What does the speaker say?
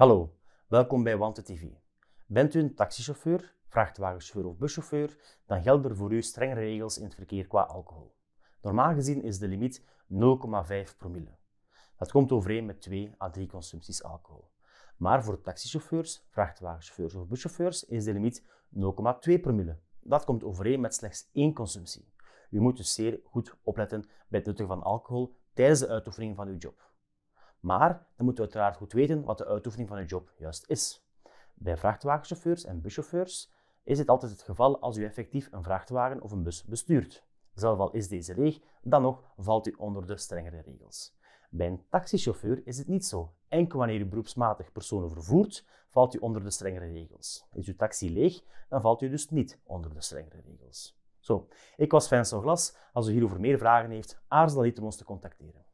Hallo, welkom bij Wanted TV. Bent u een taxichauffeur, vrachtwagenchauffeur of buschauffeur, dan gelden er voor u strengere regels in het verkeer qua alcohol. Normaal gezien is de limiet 0,5 promille. Dat komt overeen met 2 à 3 consumpties alcohol. Maar voor taxichauffeurs, vrachtwagenchauffeurs of buschauffeurs is de limiet 0,2 promille. Dat komt overeen met slechts 1 consumptie. U moet dus zeer goed opletten bij het nutten van alcohol tijdens de uitoefening van uw job. Maar dan moeten we uiteraard goed weten wat de uitoefening van uw job juist is. Bij vrachtwagenchauffeurs en buschauffeurs is dit altijd het geval als u effectief een vrachtwagen of een bus bestuurt. Zelf al is deze leeg, dan nog valt u onder de strengere regels. Bij een taxichauffeur is het niet zo. Enkel wanneer u beroepsmatig personen vervoert, valt u onder de strengere regels. Is uw taxi leeg, dan valt u dus niet onder de strengere regels. Zo, ik was Vincent Glas. Als u hierover meer vragen heeft, aarzel niet om ons te contacteren.